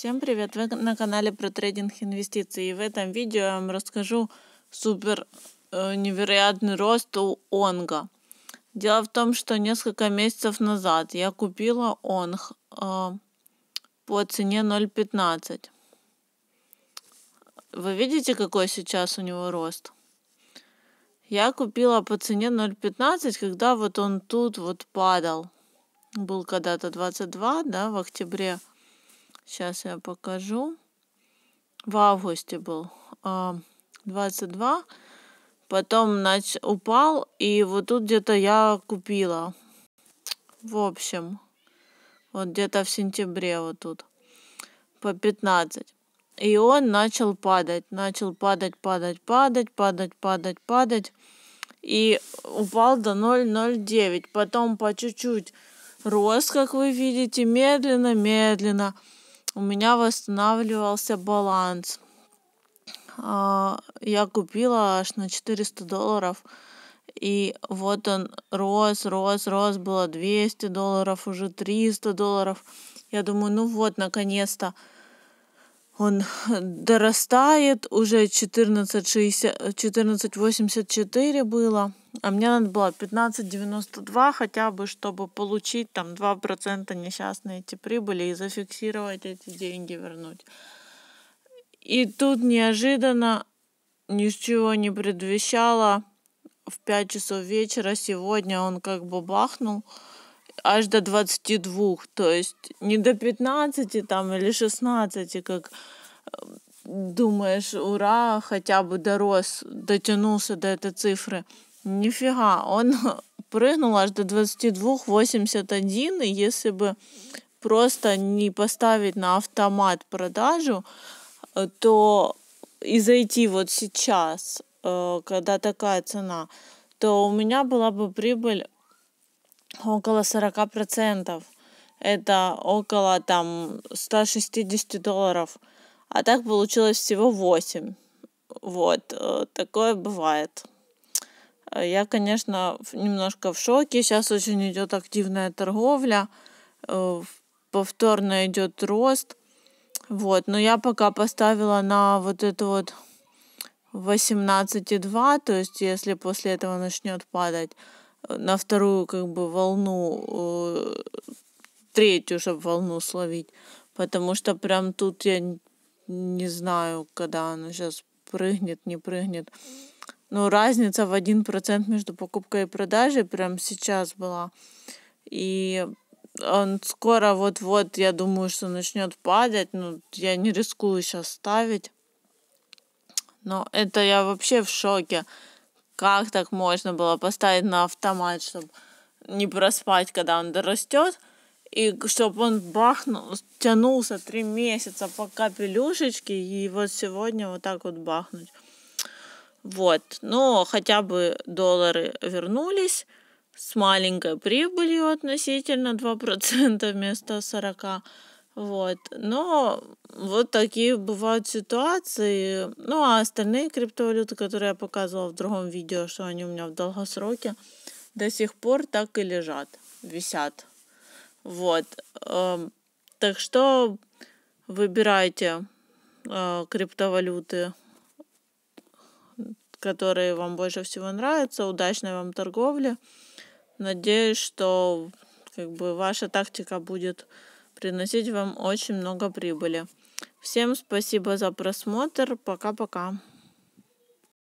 Всем привет! Вы на канале про трейдинг инвестиций. И в этом видео я вам расскажу супер э, невероятный рост у Онга. Дело в том, что несколько месяцев назад я купила Онг э, по цене 0.15. Вы видите, какой сейчас у него рост? Я купила по цене 0.15, когда вот он тут вот падал. Был когда-то 22, да, в октябре Сейчас я покажу. В августе был 22. А, Потом нач... упал, и вот тут где-то я купила. В общем, вот где-то в сентябре вот тут. По 15. И он начал падать, начал падать, падать, падать, падать, падать, падать. И упал до 0,09. Потом по чуть-чуть рос, как вы видите, медленно, медленно у меня восстанавливался баланс. А, я купила аж на 400 долларов. И вот он рос, рос, рос, было 200 долларов, уже 300 долларов. Я думаю, ну вот, наконец-то он дорастает, уже 14,84 14, было а мне надо было 15,92 хотя бы, чтобы получить там 2% несчастные эти прибыли и зафиксировать эти деньги вернуть. И тут неожиданно ни с чего не предвещало. В 5 часов вечера сегодня он как бы бахнул аж до 22, то есть не до 15 там или 16, как э, думаешь, ура, хотя бы дорос, дотянулся до этой цифры – Нифига, он прыгнул аж до 22,81, и если бы просто не поставить на автомат продажу, э, то и зайти вот сейчас, э, когда такая цена, то у меня была бы прибыль около 40%. Это около там 160 долларов. А так получилось всего 8. Вот, э, такое бывает. Э, я, конечно, немножко в шоке. Сейчас очень идет активная торговля, э, повторно идет рост. Вот, но я пока поставила на вот это вот 18,2, то есть если после этого начнет падать э, на вторую как бы волну, третью, чтобы волну словить, потому что прям тут я не знаю, когда она сейчас прыгнет, не прыгнет ну разница в 1% между покупкой и продажей прям сейчас была. И он скоро вот-вот, я думаю, что начнет падать, но ну, я не рискую сейчас ставить. Но это я вообще в шоке. Как так можно было поставить на автомат, чтобы не проспать, когда он дорастет, и чтобы он бахнул, тянулся три месяца по капелюшечке, и вот сегодня вот так вот бахнуть. Вот. Но хотя бы доллары вернулись с маленькой прибылью относительно 2% вместо 40. Вот. Но вот такие бывают ситуации. Ну, а остальные криптовалюты, которые я показывала в другом видео, что они у меня в долгосроке, до сих пор так и лежат, висят. Вот. Эм, так что выбирайте э, криптовалюты которые вам больше всего нравятся. Удачной вам торговли. Надеюсь, что как бы ваша тактика будет приносить вам очень много прибыли. Всем спасибо за просмотр. Пока-пока.